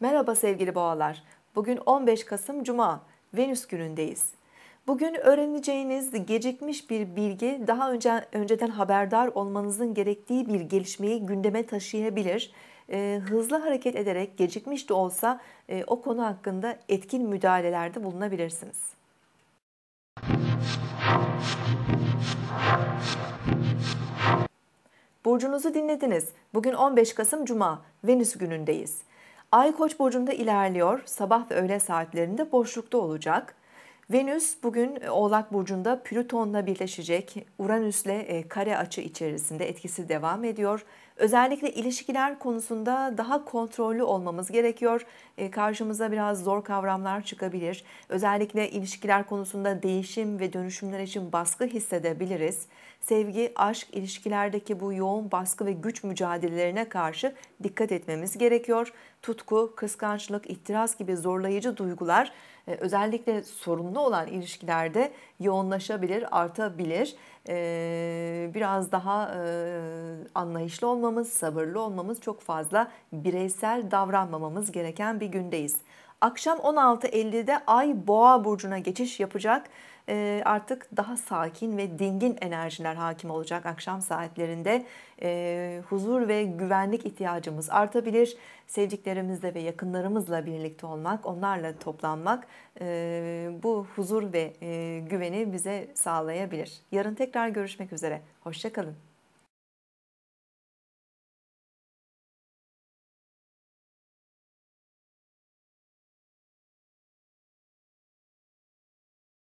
Merhaba sevgili boğalar. Bugün 15 Kasım Cuma, Venüs günündeyiz. Bugün öğreneceğiniz gecikmiş bir bilgi daha önce önceden haberdar olmanızın gerektiği bir gelişmeyi gündeme taşıyabilir e, hızlı hareket ederek gecikmiş de olsa e, o konu hakkında etkin müdahalelerde bulunabilirsiniz. Burcunuzu dinlediniz. Bugün 15 Kasım Cuma, Venüs günündeyiz. Ay Koç burcunda ilerliyor. Sabah ve öğle saatlerinde boşlukta olacak. Venüs bugün e, Oğlak Burcu'nda Plüton'la birleşecek. Uranüs'le e, kare açı içerisinde etkisi devam ediyor. Özellikle ilişkiler konusunda daha kontrollü olmamız gerekiyor. E, karşımıza biraz zor kavramlar çıkabilir. Özellikle ilişkiler konusunda değişim ve dönüşümler için baskı hissedebiliriz. Sevgi, aşk, ilişkilerdeki bu yoğun baskı ve güç mücadelelerine karşı dikkat etmemiz gerekiyor. Tutku, kıskançlık, itiraz gibi zorlayıcı duygular e, özellikle sorumlu bağlı olan ilişkilerde yoğunlaşabilir, artabilir. Ee, biraz daha e, anlayışlı olmamız, sabırlı olmamız, çok fazla bireysel davranmamamız gereken bir gündeyiz. Akşam 16.50'de Ay Boğa burcuna geçiş yapacak. E, artık daha sakin ve dingin enerjiler hakim olacak akşam saatlerinde. E, huzur ve güvenlik ihtiyacımız artabilir. Sevdiklerimizle ve yakınlarımızla birlikte olmak, onlarla toplanmak e, bu huzur ve e, güveni bize sağlayabilir. Yarın tekrar görüşmek üzere. Hoşçakalın.